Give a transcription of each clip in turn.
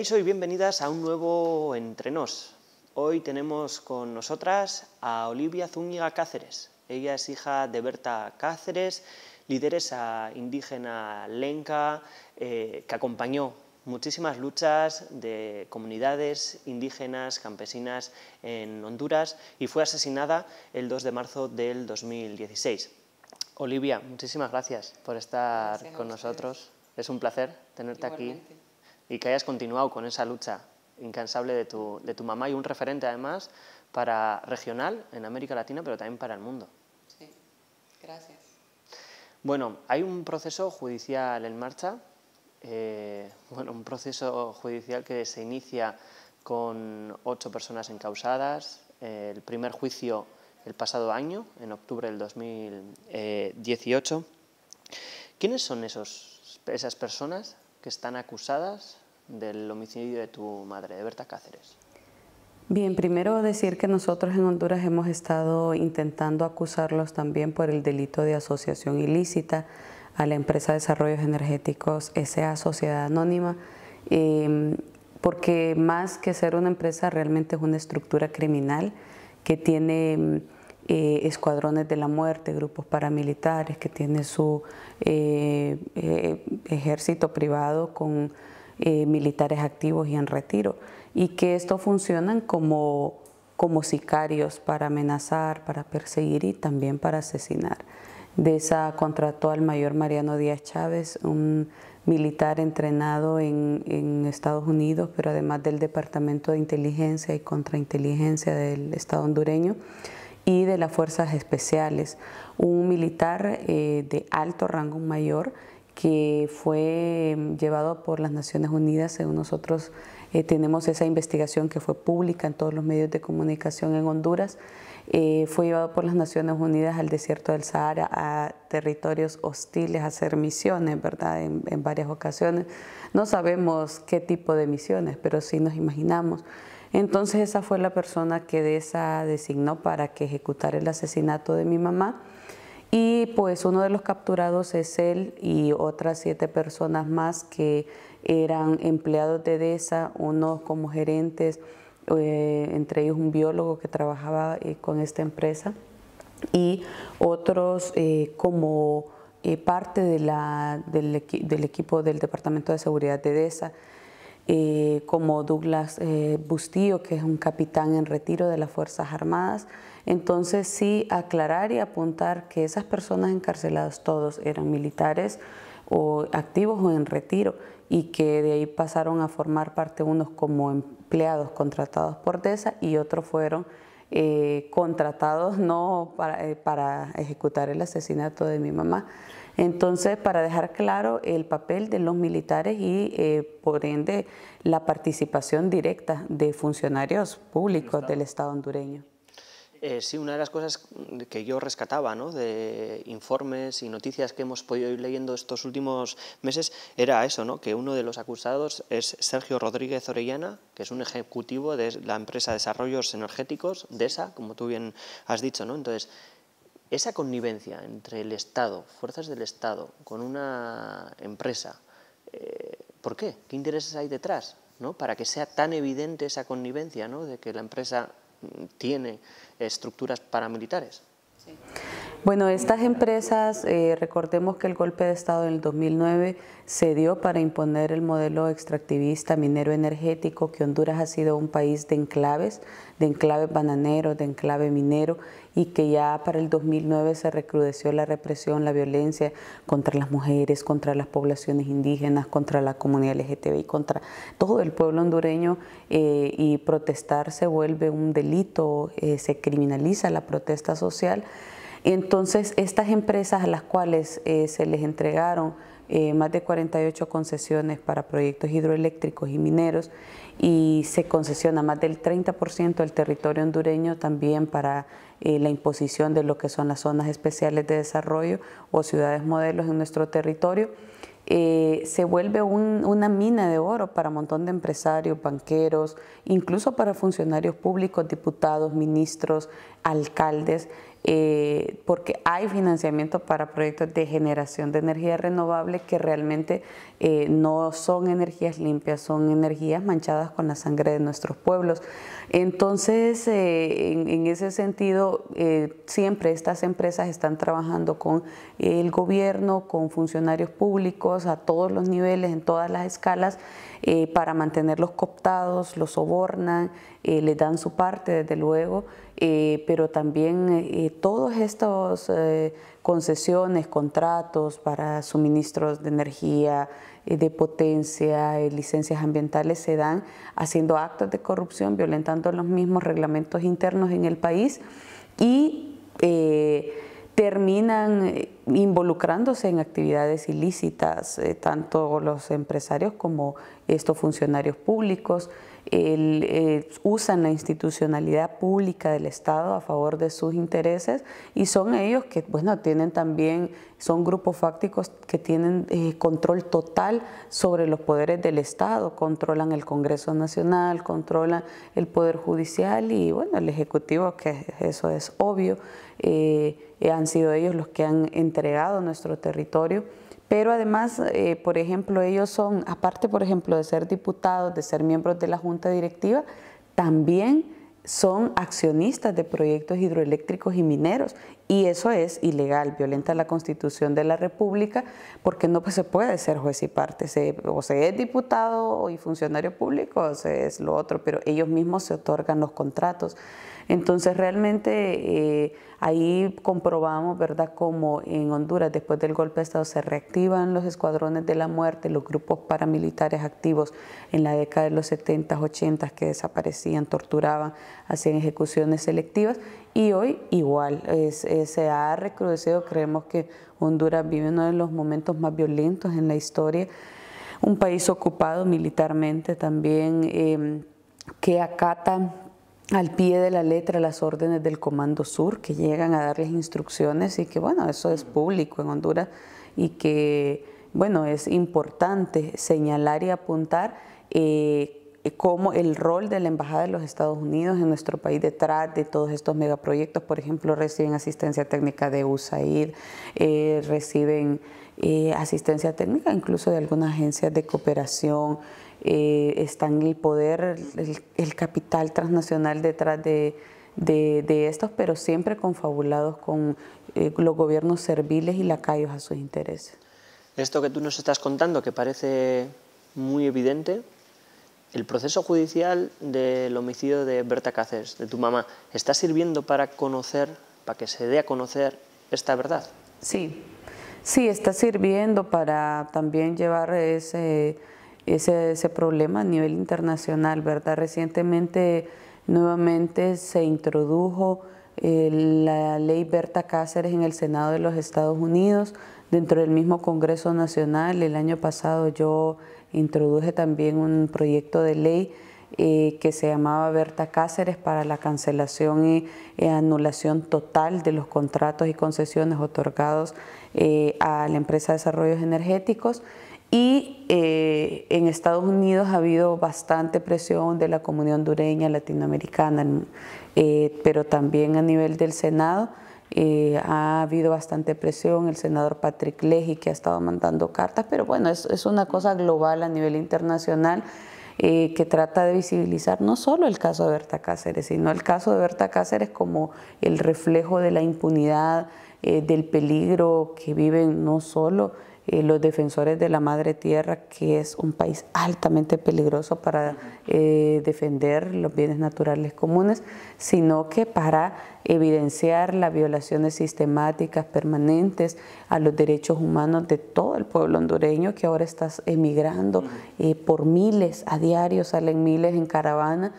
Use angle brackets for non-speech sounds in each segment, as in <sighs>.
Y soy bienvenidas a un nuevo Entrenos. Hoy tenemos con nosotras a Olivia Zúñiga Cáceres. Ella es hija de Berta Cáceres, lideresa indígena lenca eh, que acompañó muchísimas luchas de comunidades indígenas, campesinas en Honduras y fue asesinada el 2 de marzo del 2016. Olivia, muchísimas gracias por estar con nosotros. Es un placer tenerte aquí y que hayas continuado con esa lucha incansable de tu, de tu mamá y un referente además para regional en América Latina, pero también para el mundo. Sí, gracias. Bueno, hay un proceso judicial en marcha, eh, bueno, un proceso judicial que se inicia con ocho personas encausadas, eh, el primer juicio el pasado año, en octubre del 2018. ¿Quiénes son esos, esas personas que están acusadas del homicidio de tu madre, de Berta Cáceres? Bien, primero decir que nosotros en Honduras hemos estado intentando acusarlos también por el delito de asociación ilícita a la empresa de desarrollos energéticos SA Sociedad Anónima, em, porque más que ser una empresa realmente es una estructura criminal que tiene em, eh, escuadrones de la muerte, grupos paramilitares, que tiene su eh, eh, ejército privado con eh, militares activos y en retiro, y que estos funcionan como, como sicarios para amenazar, para perseguir y también para asesinar. De esa contrató al mayor Mariano Díaz Chávez, un militar entrenado en, Estados Unidos, pero además del Departamento de Inteligencia y Contrainteligencia del Estado hondureño y de las Fuerzas Especiales. Un militar eh, de alto rango mayor que fue em, llevado por las Naciones Unidas, según nosotros eh, tenemos esa investigación que fue pública en todos los medios de comunicación en Honduras, eh, fue llevado por las Naciones Unidas al desierto del Sahara, a territorios hostiles, a hacer misiones, ¿verdad? En, varias ocasiones. No sabemos qué tipo de misiones, pero sí nos imaginamos. Entonces esa fue la persona que de esa designó para que ejecutara el asesinato de mi mamá. Y pues uno de los capturados es él y otras siete personas más que eran empleados de DESA, unos como gerentes, eh, entre ellos un biólogo que trabajaba eh, con esta empresa y otros eh, como parte del, del equipo del Departamento de Seguridad de DESA. Eh, como Douglas eh, Bustillo, que es un capitán en retiro de las Fuerzas Armadas. Entonces sí aclarar y apuntar que esas personas encarceladas todos eran militares o activos o en retiro y que de ahí pasaron a formar parte unos como empleados contratados por DESA y otros fueron eh, contratados no para, para ejecutar el asesinato de mi mamá, entonces, para dejar claro el papel de los militares y, eh, por ende, la participación directa de funcionarios públicos del Estado hondureño. Eh, sí, una de las cosas que yo rescataba ¿no? de informes y noticias que hemos podido ir leyendo estos últimos meses era eso, ¿no? que uno de los acusados es Sergio Rodríguez Orellana, que es un ejecutivo de la empresa Desarrollos Energéticos, DESA, como tú bien has dicho. ¿no? Entonces, esa connivencia entre el Estado, fuerzas del Estado, con una empresa, eh, ¿por qué? ¿Qué intereses hay detrás? ¿no? Para que sea tan evidente esa connivencia ¿no? de que la empresa tiene estructuras paramilitares. Sí. Bueno, estas empresas, eh, recordemos que el golpe de Estado en el 2009 se dio para imponer el modelo extractivista minero energético, que Honduras ha sido un país de enclaves, de enclaves bananeros, de enclave minero, y que ya para el 2009 se recrudeció la represión, la violencia contra las mujeres, contra las poblaciones indígenas, contra la comunidad LGTBI, contra todo el pueblo hondureño, eh, y protestar se vuelve un delito, eh, se criminaliza la protesta social. Entonces, estas empresas a las cuales eh, se les entregaron eh, más de 48 concesiones para proyectos hidroeléctricos y mineros y se concesiona más del 30% del territorio hondureño también para eh, la imposición de lo que son las zonas especiales de desarrollo o ciudades modelos en nuestro territorio. se vuelve una mina de oro para un montón de empresarios, banqueros, incluso para funcionarios públicos, diputados, ministros, alcaldes, eh, porque hay financiamiento para proyectos de generación de energía renovable que realmente eh, no son energías limpias, son energías manchadas con la sangre de nuestros pueblos. Entonces, eh, en, en, ese sentido, siempre estas empresas están trabajando con el gobierno, con funcionarios públicos a todos los niveles, en todas las escalas, para mantenerlos cooptados, los sobornan, les dan su parte, desde luego. Eh, pero también eh, eh, todas estas concesiones, contratos para suministros de energía, de potencia, licencias ambientales se dan haciendo actos de corrupción, violentando los mismos reglamentos internos en el país y terminan involucrándose en actividades ilícitas, tanto los empresarios como estos funcionarios públicos. Eh, usan la institucionalidad pública del Estado a favor de sus intereses y son ellos que, bueno, tienen también, son grupos fácticos que tienen eh, control total sobre los poderes del Estado, controlan el Congreso Nacional, controlan el Poder Judicial y, bueno, el Ejecutivo, que eso es obvio, eh, han sido ellos los que han entregado nuestro territorio. Pero además, eh, por ejemplo, ellos son, aparte, por ejemplo, de ser diputados, de ser miembros de la Junta Directiva, también son accionistas de proyectos hidroeléctricos y mineros y eso es ilegal, violenta la Constitución de la República, porque no pues, se puede ser juez y parte, o se es diputado y funcionario público, o se es lo otro, pero ellos mismos se otorgan los contratos. Entonces realmente eh, ahí comprobamos, ¿verdad?, cómo en Honduras después del golpe de Estado se reactivan los escuadrones de la muerte, los grupos paramilitares activos en la década de los 70, 80 que desaparecían, torturaban, hacían ejecuciones selectivas y hoy igual es... Eh, se ha recrudecido. Creemos que Honduras vive uno de los momentos más violentos en la historia. Un país ocupado militarmente también, em, que acata al pie de la letra las órdenes del Comando Sur, que llegan a darles instrucciones y que, bueno, eso es público en Honduras y que, bueno, es importante señalar y apuntar. Eh, eh, cómo el rol de la Embajada de los Estados Unidos en nuestro país detrás de todos estos megaproyectos. Por ejemplo, reciben asistencia técnica de USAID, eh, reciben eh, asistencia técnica incluso de algunas agencias de cooperación. Eh, están el poder, el, capital transnacional detrás de, estos, pero siempre confabulados con los gobiernos serviles y lacayos a sus intereses. Esto que tú nos estás contando, que parece muy evidente, el proceso judicial del homicidio de Berta Cáceres, de tu mamá, ¿está sirviendo para conocer, para que se dé a conocer esta verdad? Sí, sí, está sirviendo para también llevar ese, ese, problema a nivel internacional, ¿verdad? Recientemente, nuevamente, se introdujo eh, la ley Berta Cáceres en el Senado de los Estados Unidos, dentro del mismo Congreso Nacional. El año pasado yo introduje también un proyecto de ley eh, que se llamaba Berta Cáceres para la cancelación y, eh, anulación total de los contratos y concesiones otorgados eh, a la empresa de desarrollos energéticos. Y en Estados Unidos ha habido bastante presión de la comunidad hondureña, latinoamericana, pero también a nivel del Senado eh, ha habido bastante presión, el senador Patrick Leahy que ha estado mandando cartas, pero bueno, es, una cosa global a nivel internacional eh, que trata de visibilizar no solo el caso de Berta Cáceres, sino el caso de Berta Cáceres como el reflejo de la impunidad, eh, del peligro que viven no solo eh, los defensores de la madre tierra, que es un país altamente peligroso para eh, defender los bienes naturales comunes, sino que para evidenciar las violaciones sistemáticas permanentes a los derechos humanos de todo el pueblo hondureño que ahora está emigrando eh, por miles, a diario salen miles en caravana.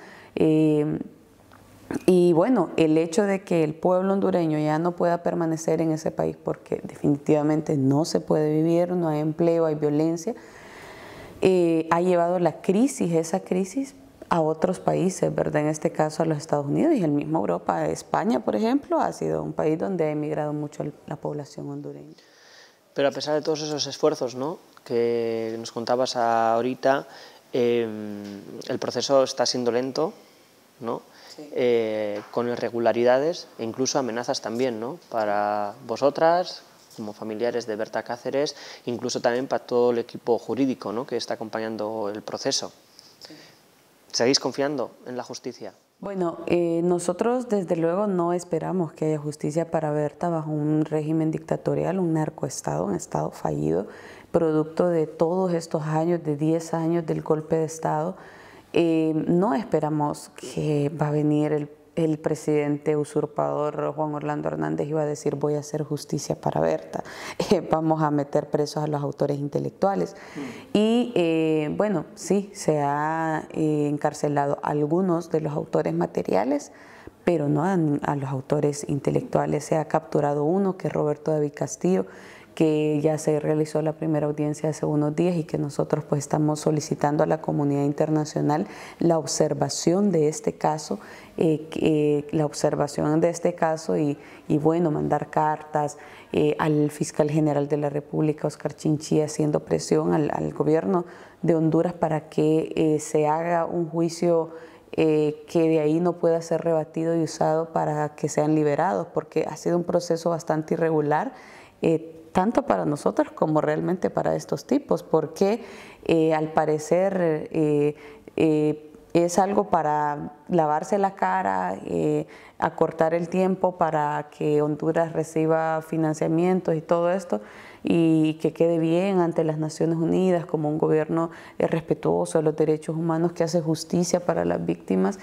Y bueno, el hecho de que el pueblo hondureño ya no pueda permanecer en ese país porque definitivamente no se puede vivir, no hay empleo, hay violencia, eh, ha llevado la crisis, esa crisis, a otros países, ¿verdad? En este caso a los Estados Unidos y el mismo Europa. España, por ejemplo, ha sido un país donde ha emigrado mucho la población hondureña. Pero a pesar de todos esos esfuerzos ¿no? que nos contabas ahorita, eh, el proceso está siendo lento, ¿no? Eh, con irregularidades e incluso amenazas también, ¿no? Para vosotras, como familiares de Berta Cáceres, incluso también para todo el equipo jurídico ¿no? que está acompañando el proceso. ¿Seguís confiando en la justicia? Bueno, eh, nosotros desde luego no esperamos que haya justicia para Berta bajo un régimen dictatorial, un narcoestado, un estado fallido, producto de todos estos años, de 10 años del golpe de Estado, eh, no esperamos que va a venir el, presidente usurpador Juan Orlando Hernández y va a decir voy a hacer justicia para Berta, <laughs> eh, vamos a meter presos a los autores intelectuales. Mm. Y eh, bueno, sí, se ha encarcelado algunos de los autores materiales, pero no a los autores intelectuales. Se ha capturado uno que es Roberto David Castillo que ya se realizó la primera audiencia hace unos días y que nosotros pues estamos solicitando a la comunidad internacional la observación de este caso, eh, eh, la observación de este caso y, bueno, mandar cartas eh, al fiscal general de la República, Oscar Chinchilla, haciendo presión al, gobierno de Honduras para que se haga un juicio que de ahí no pueda ser rebatido y usado para que sean liberados, porque ha sido un proceso bastante irregular tanto para nosotros como realmente para estos tipos, porque eh, al parecer eh, eh, es algo para lavarse la cara, acortar el tiempo para que Honduras reciba financiamientos y todo esto, y que quede bien ante las Naciones Unidas como un gobierno respetuoso de los derechos humanos que hace justicia para las víctimas,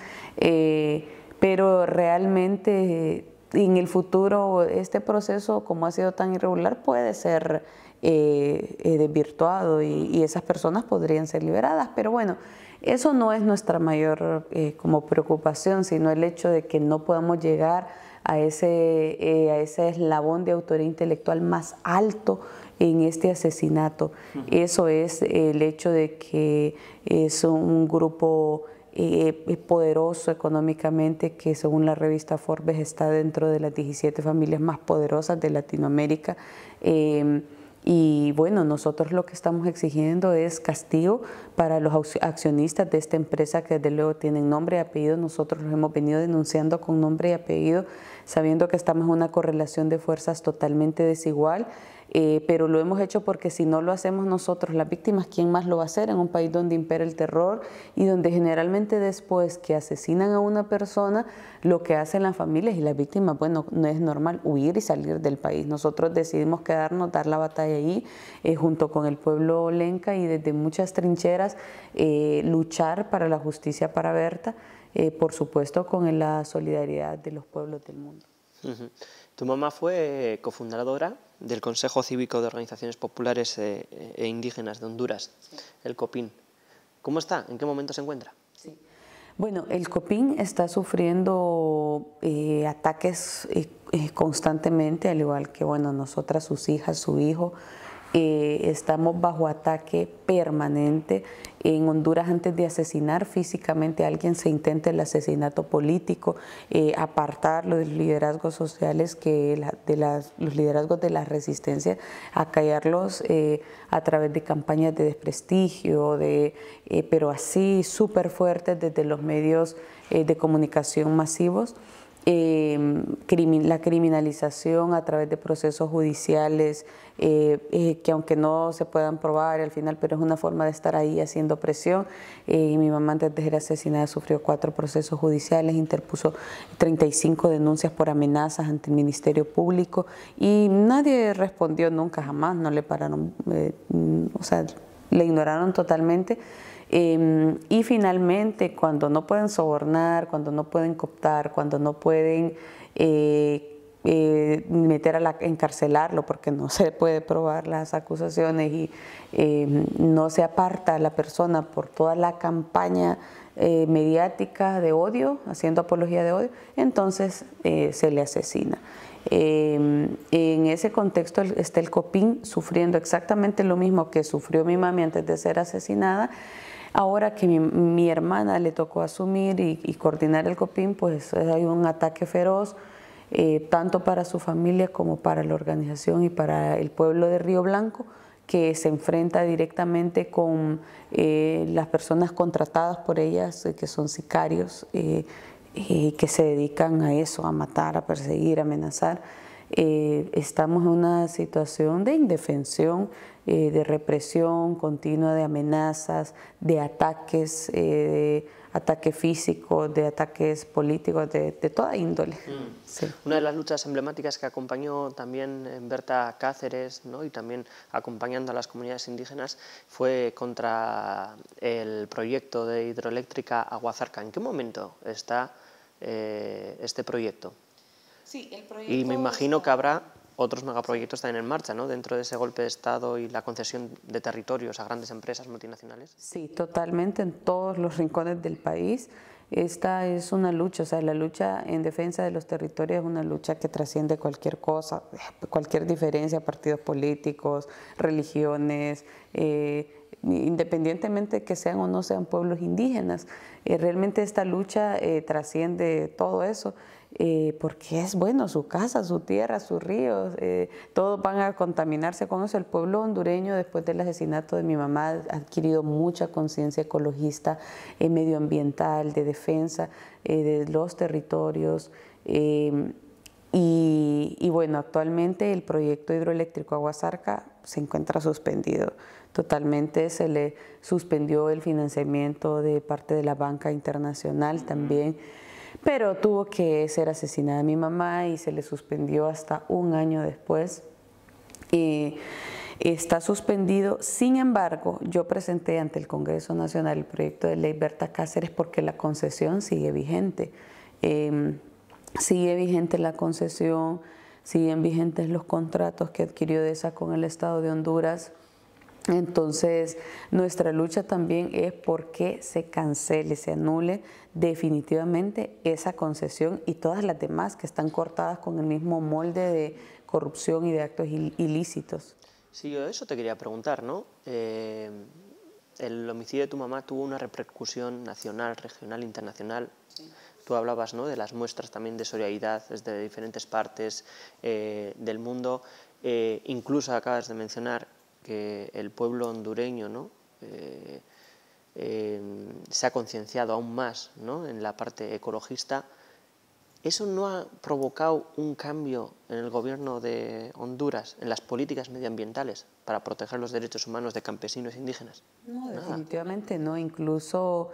pero realmente en el futuro este proceso, como ha sido tan irregular, puede ser eh, eh, desvirtuado y, esas personas podrían ser liberadas. Pero bueno, eso no es nuestra mayor eh, como preocupación, sino el hecho de que no podamos llegar a ese, a ese eslabón de autoría intelectual más alto en este asesinato. Eso es el hecho de que es un grupo eh, es poderoso económicamente, que según la revista Forbes está dentro de las 17 familias más poderosas de Latinoamérica. Em, y bueno, nosotros lo que estamos exigiendo es castigo para los accionistas de esta empresa que desde luego tienen nombre y apellido. Nosotros los hemos venido denunciando con nombre y apellido, sabiendo que estamos en una correlación de fuerzas totalmente desigual. Eh, pero lo hemos hecho porque si no lo hacemos nosotros, las víctimas, ¿quién más lo va a hacer en un país donde impera el terror y donde generalmente después que asesinan a una persona, lo que hacen las familias y las víctimas, bueno, no es normal huir y salir del país. Nosotros decidimos quedarnos, dar la batalla ahí, eh, junto con el pueblo lenca y desde muchas trincheras eh, luchar para la justicia para Berta, por supuesto con la solidaridad de los pueblos del mundo. Tu mamá fue cofundadora del Consejo Cívico de Organizaciones Populares eh, eh, e, Indígenas de Honduras, el COPIN. ¿Cómo está? ¿En qué momento se encuentra? Sí. Bueno, el COPIN está sufriendo eh, ataques constantemente, al igual que bueno, nosotras, sus hijas, su hijo. estamos bajo ataque permanente en Honduras, antes de asesinar físicamente a alguien, se intenta el asesinato político, eh, apartar los liderazgos sociales, que de los liderazgos de la resistencia, acallarlos eh, a través de campañas de desprestigio, de, eh, pero así súper fuertes desde los medios de comunicación masivos. Em, la criminalización a través de procesos judiciales eh, eh, que aunque no se puedan probar al final, pero es una forma de estar ahí haciendo presión. Eh, mi mamá antes de ser asesinada sufrió cuatro procesos judiciales, interpuso 35 denuncias por amenazas ante el Ministerio Público y nadie respondió nunca, jamás, no le pararon, o sea, le ignoraron totalmente. Em, y finalmente, cuando no pueden sobornar, cuando no pueden cooptar, cuando no pueden eh, eh, meter a encarcelarlo porque no <laughs> se puede probar las acusaciones y em, no se aparta a la persona por toda la campaña eh, mediática de odio, haciendo apología de odio, entonces se le asesina. Em, en ese contexto está el copín sufriendo exactamente lo mismo que sufrió mi mami antes de ser asesinada Ahora que mi, hermana le tocó asumir y, coordinar el COPIN, pues hay un ataque feroz, eh, tanto para su familia como para la organización y para el pueblo de Río Blanco, que se enfrenta directamente con eh, las personas contratadas por ellas, eh, que son sicarios, que se dedican a eso, a matar, a perseguir, a amenazar. estamos en una situación de indefensión eh, de represión continua, de amenazas, de ataques, eh, de ataque físico, de ataques políticos, de, de toda índole. Mm. Sí. Una de las luchas emblemáticas que acompañó también eh, Berta Cáceres ¿no? y también acompañando a las comunidades indígenas fue contra el proyecto de hidroeléctrica Aguazarca. ¿En qué momento está eh, este proyecto? Sí, proyecto... Y me imagino que habrá otros megaproyectos están en marcha, ¿no? Dentro de ese golpe de Estado y la concesión de territorios a grandes empresas multinacionales. Sí, totalmente, en todos los rincones del país. Esta es una lucha, o sea, la lucha en defensa de los territorios es una lucha que trasciende cualquier cosa, eh, cualquier diferencia, partidos políticos, religiones, eh, independientemente que sean o no sean pueblos indígenas. Eh, realmente esta lucha trasciende todo eso eh, porque es bueno su casa, su tierra, sus ríos, eh, todos van a contaminarse con eso. El pueblo hondureño, después del asesinato de mi mamá, ha adquirido mucha conciencia ecologista, eh, medioambiental, de defensa de los territorios. Y, y, bueno, actualmente el proyecto hidroeléctrico Aguasarca se encuentra suspendido. Totalmente se le suspendió el financiamiento de parte de la banca internacional también pero tuvo que ser asesinada mi mamá y se le suspendió hasta un año después. está suspendido. Sin embargo, yo presenté ante el Congreso Nacional el proyecto de ley Berta Cáceres porque la concesión sigue vigente. Em, sigue vigente la concesión, siguen vigentes los contratos que adquirió DESA con el Estado de Honduras. Entonces, nuestra lucha también es porque se cancele, se anule definitivamente esa concesión y todas las demás que están cortadas con el mismo molde de corrupción y de actos ilícitos. Sí, yo eso te quería preguntar, ¿no? Eh, el homicidio de tu mamá tuvo una repercusión nacional, regional, internacional. Tú hablabas ¿no? de las muestras también de solidaridad desde diferentes partes eh, del mundo. Eh, incluso acabas de mencionar que el pueblo hondureño ¿no? Eh, eh, se ha concienciado aún más ¿no? en la parte ecologista, ¿eso no ha provocado un cambio en el gobierno de Honduras, en las políticas medioambientales para proteger los derechos humanos de campesinos e indígenas? No, definitivamente no. Incluso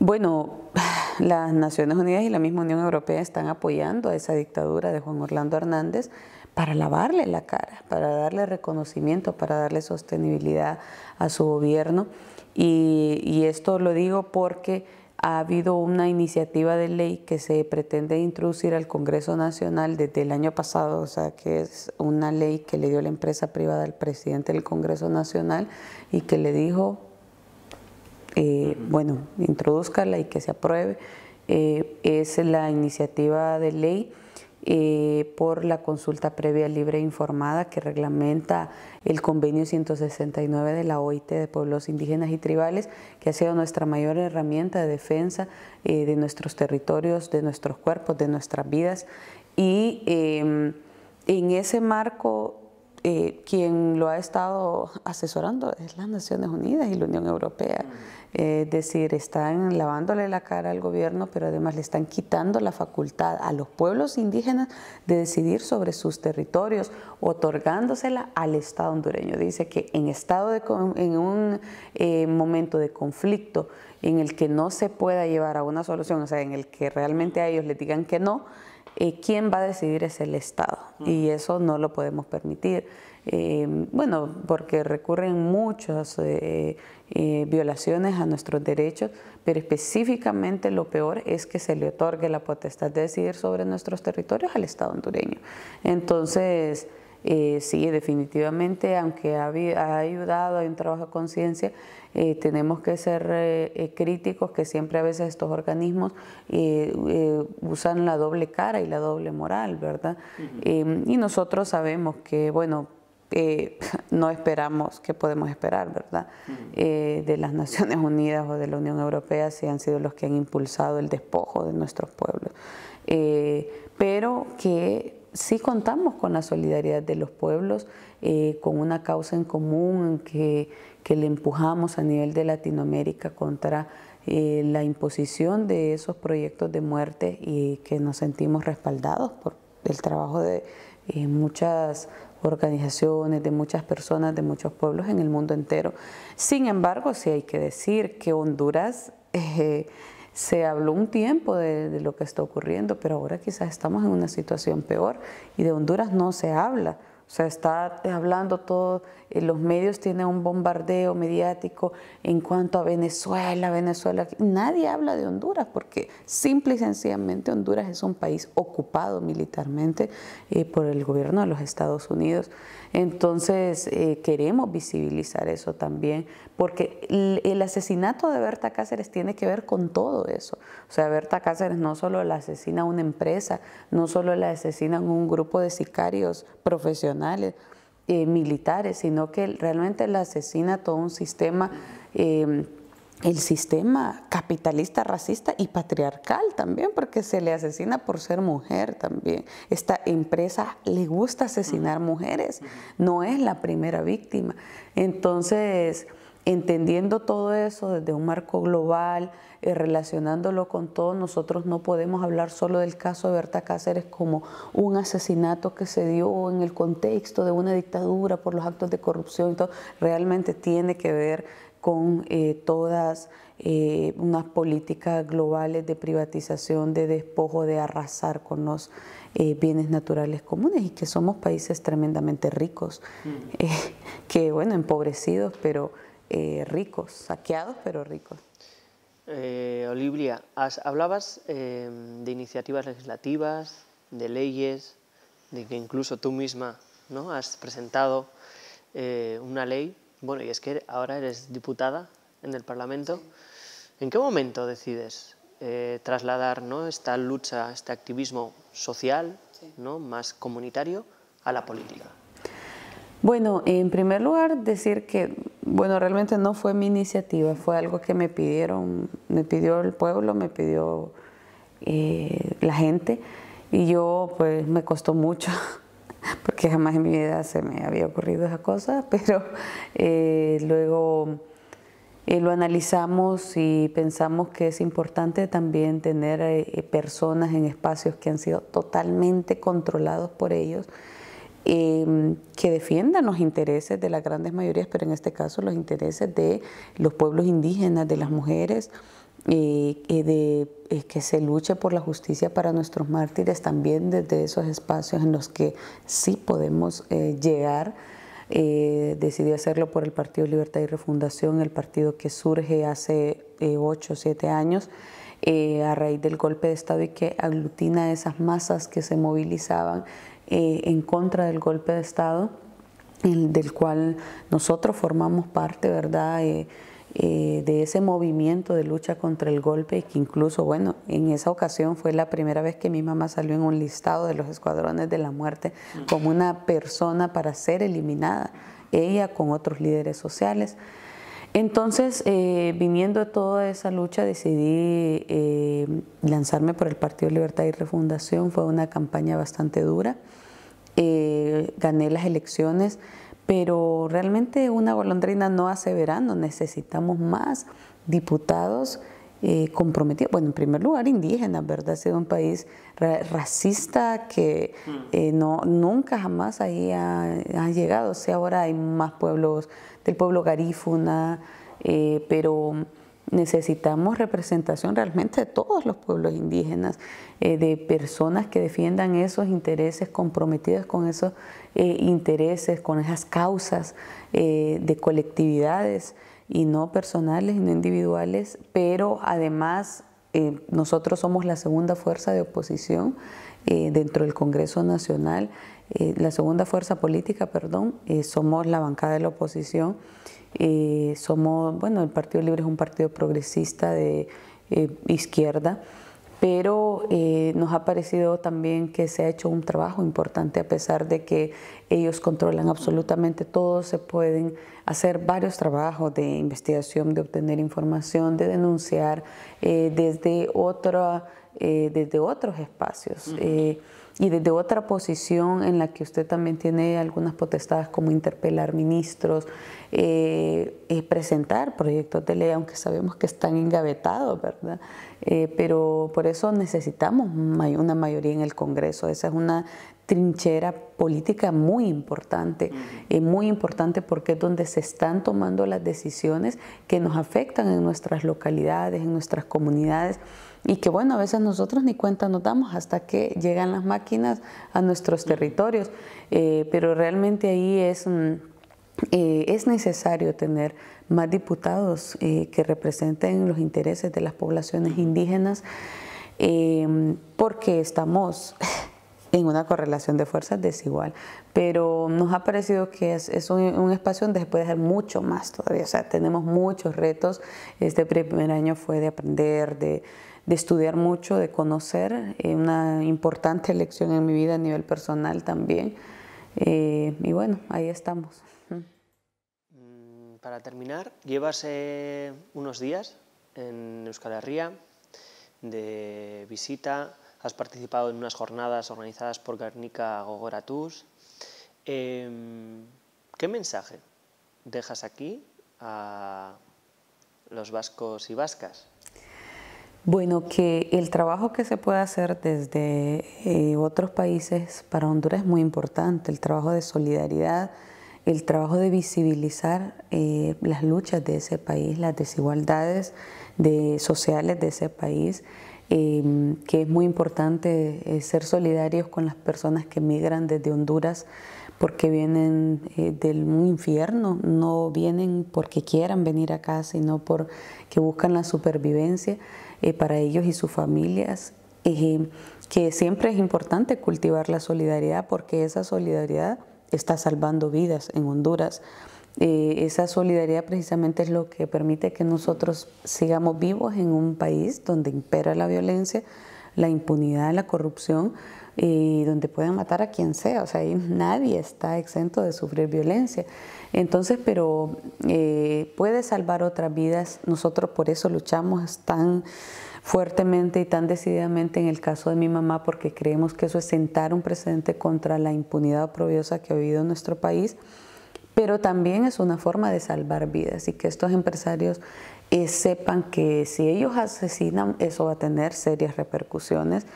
bueno, <sighs> las Naciones Unidas y la misma Unión Europea están apoyando a esa dictadura de Juan Orlando Hernández para lavarle la cara, para darle reconocimiento, para darle sostenibilidad a su gobierno. Y, esto lo digo porque ha habido una iniciativa de ley que se pretende introducir al Congreso Nacional desde el año pasado, o sea, que es una ley que le dio la empresa privada al presidente del Congreso Nacional y que le dijo eh, bueno, introduzcala y que se apruebe, eh, es la iniciativa de ley eh, por la consulta previa libre e informada que reglamenta el convenio 169 de la OIT de Pueblos Indígenas y Tribales, que ha sido nuestra mayor herramienta de defensa de nuestros territorios, de nuestros cuerpos, de nuestras vidas. Y em, en ese marco eh, quien lo ha estado asesorando es las Naciones Unidas y la Unión Europea. Mm. es decir, están lavándole la cara al gobierno, pero además le están quitando la facultad a los pueblos indígenas de decidir sobre sus territorios, otorgándosela al Estado hondureño. Dice que en, estado de, en un eh, momento de conflicto en el que no se pueda llevar a una solución, o sea, en el que realmente a ellos les digan que no, eh, ¿quién va a decidir? Es el Estado y eso no lo podemos permitir. Eh, bueno, porque recurren muchas eh, eh, violaciones a nuestros derechos, pero específicamente lo peor es que se le otorgue la potestad de decidir sobre nuestros territorios al Estado hondureño. Entonces, eh, sí, definitivamente, aunque ha, ayudado, en trabajo de conciencia, eh, tenemos que ser eh, críticos, que siempre a veces estos organismos usan la doble cara y la doble moral, ¿verdad? y nosotros sabemos que, bueno, <laughs> no esperamos ¿qué podemos esperar, ¿verdad? de las Naciones Unidas o de la Unión Europea si han sido los que han impulsado el despojo de nuestros pueblos. pero que sí contamos con la solidaridad de los pueblos, eh, con una causa en común que, que, le empujamos a nivel de Latinoamérica contra eh, la imposición de esos proyectos de muerte y que nos sentimos respaldados por el trabajo de eh, muchas organizaciones, de muchas personas, de muchos pueblos en el mundo entero. Sin embargo, sí hay que decir que Honduras <laughs> se habló un tiempo de, lo que está ocurriendo, pero ahora quizás estamos en una situación peor y de Honduras no se habla. O sea, está hablando todo, eh, los medios tienen un bombardeo mediático en cuanto a Venezuela, Venezuela. Nadie habla de Honduras porque simple y sencillamente Honduras es un país ocupado militarmente eh, por el gobierno de los Estados Unidos. Entonces, eh, queremos visibilizar eso también, porque el, asesinato de Berta Cáceres tiene que ver con todo eso. O sea, Berta Cáceres no solo la asesina a una empresa, no solo la asesina a un grupo de sicarios profesionales, eh, militares, sino que realmente la asesina a todo un sistema. Eh, el sistema capitalista, racista y patriarcal también, porque se le asesina por ser mujer también. Esta empresa le gusta asesinar mujeres, no es la primera víctima. Entonces, entendiendo todo eso desde un marco global, eh, relacionándolo con todo, nosotros no podemos hablar solo del caso de Berta Cáceres como un asesinato que se dio en el contexto de una dictadura por los actos de corrupción y todo. Realmente tiene que ver con eh, todas eh, unas políticas globales de privatización, de despojo, de arrasar con los eh, bienes naturales comunes y que somos países tremendamente ricos, mm. que bueno, empobrecidos pero ricos, saqueados pero ricos. Olivia, hablabas de iniciativas legislativas, de leyes, de que incluso tú misma ¿no? has presentado una ley bueno, y es que ahora eres diputada en el Parlamento. ¿En qué momento decides eh, trasladar ¿no? esta lucha, este activismo social, ¿no? más comunitario, a la política? Bueno, en primer lugar decir que, bueno, realmente no fue mi iniciativa, fue algo que me pidieron, me pidió el pueblo, me pidió eh, la gente y yo pues me costó mucho porque jamás en mi vida se me había ocurrido esa cosa, pero eh, luego eh, lo analizamos y pensamos que es importante también tener eh, personas en espacios que han sido totalmente controlados por ellos, em, que defiendan los intereses de las grandes mayorías, pero en este caso los intereses de los pueblos indígenas, de las mujeres, y, de que se luche por la justicia para nuestros mártires también desde esos espacios en los que sí podemos eh, llegar. Eh, decidí hacerlo por el Partido Libertad y Refundación, el partido que surge hace eh, 8 o 7 años eh, a raíz del golpe de Estado y que aglutina esas masas que se movilizaban en contra del golpe de Estado, del cual nosotros formamos parte, ¿verdad? Eh, de ese movimiento de lucha contra el golpe y que incluso, bueno, en esa ocasión fue la primera vez que mi mamá salió en un listado de los escuadrones de la muerte como una persona para ser eliminada, ella con otros líderes sociales. Entonces, eh, viniendo de toda esa lucha, decidí eh, lanzarme por el Partido Libertad y Refundación. Fue una campaña bastante dura. gané las elecciones pero realmente una golondrina no hace verano, necesitamos más diputados eh, comprometidos, bueno, en primer lugar indígenas, ¿verdad? Ha sido un país racista que mm. eh, no, nunca jamás ahí ha, llegado. O ahora hay más pueblos del pueblo garífuna, eh, pero necesitamos representación realmente de todos los pueblos indígenas, eh, de personas que defiendan esos intereses, comprometidas con esos eh, intereses, con esas causas eh, de colectividades y no personales y no individuales, pero además nosotros somos la segunda fuerza de oposición dentro del Congreso Nacional, la segunda fuerza política, perdón, somos la bancada de la oposición eh, somos, bueno, el Partido Libre es un partido progresista de eh, izquierda, pero eh, nos ha parecido también que se ha hecho un trabajo importante a pesar de que ellos controlan absolutamente todo, se pueden hacer varios trabajos de investigación, de obtener información, de denunciar desde, otra, desde otros espacios y desde otra posición en la que usted también tiene algunas potestades como interpelar ministros, eh, eh presentar proyectos de ley, aunque sabemos que están engavetados, ¿verdad? Eh, pero por eso necesitamos una mayoría en el Congreso. Esa es una trinchera política muy importante, eh, muy importante porque es donde se están tomando las decisiones que nos afectan en nuestras localidades, en nuestras comunidades y que bueno, a veces nosotros ni cuenta nos damos hasta que llegan las máquinas a nuestros territorios, eh, pero realmente ahí es, mm, eh, es necesario tener más diputados eh, que representen los intereses de las poblaciones indígenas, porque estamos <laughs> en una correlación de fuerzas desigual, pero nos ha parecido que es, un, un, espacio donde se puede hacer mucho más todavía, o sea, tenemos muchos retos, este primer año fue de aprender, de de estudiar mucho, de conocer, eh, una importante lección en mi vida a nivel personal también. Eh, y bueno, ahí estamos. Mm, para terminar, llevas eh, unos días en Euskal Herria de visita, has participado en unas jornadas organizadas por Garnica Gogoratus. Em, ¿Qué mensaje dejas aquí a los vascos y vascas? Bueno, que el trabajo que se puede hacer desde eh, otros países para Honduras es muy importante, el trabajo de solidaridad, el trabajo de visibilizar eh, las luchas de ese país, las desigualdades sociales de ese país, eh, que es muy importante ser solidarios con las personas que migran desde Honduras porque vienen eh, del infierno, no vienen porque quieran venir acá, sino porque buscan la supervivencia eh, para ellos y sus familias. Eh, que siempre es importante cultivar la solidaridad porque esa solidaridad está salvando vidas en Honduras. esa solidaridad precisamente es lo que permite que nosotros sigamos vivos en un país donde impera la violencia, la impunidad, la corrupción, y donde pueden matar a quien sea, o sea, nadie está exento de sufrir violencia. Entonces, pero eh, puede salvar otras vidas, nosotros por eso luchamos tan fuertemente y tan decididamente en el caso de mi mamá, porque creemos que eso es sentar un precedente contra la impunidad oprobiosa que ha habido en nuestro país, pero también es una forma de salvar vidas y que estos empresarios eh, sepan que si ellos asesinan, eso va a tener serias repercusiones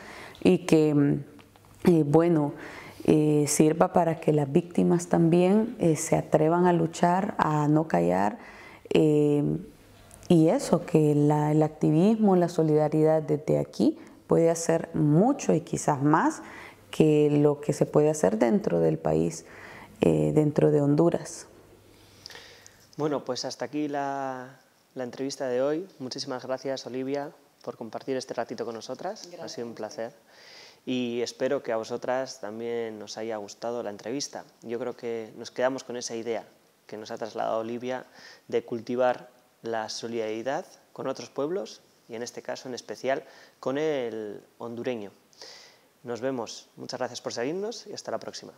y que mm, bueno, eh, sirva para que las víctimas también eh, se atrevan a luchar, a no callar. Eh, y eso, que el activismo, la solidaridad desde aquí puede hacer mucho y quizás más que lo que se puede hacer dentro del país, dentro de Honduras. Bueno, pues hasta aquí la, entrevista de hoy. Muchísimas gracias, Olivia, por compartir este ratito con nosotras. Ha sido un placer y espero que a vosotras también os haya gustado la entrevista. Yo creo que nos quedamos con esa idea que nos ha trasladado Olivia de cultivar la solidaridad con otros pueblos y en este caso en especial con el hondureño. Nos vemos. Muchas gracias por seguirnos y hasta la próxima.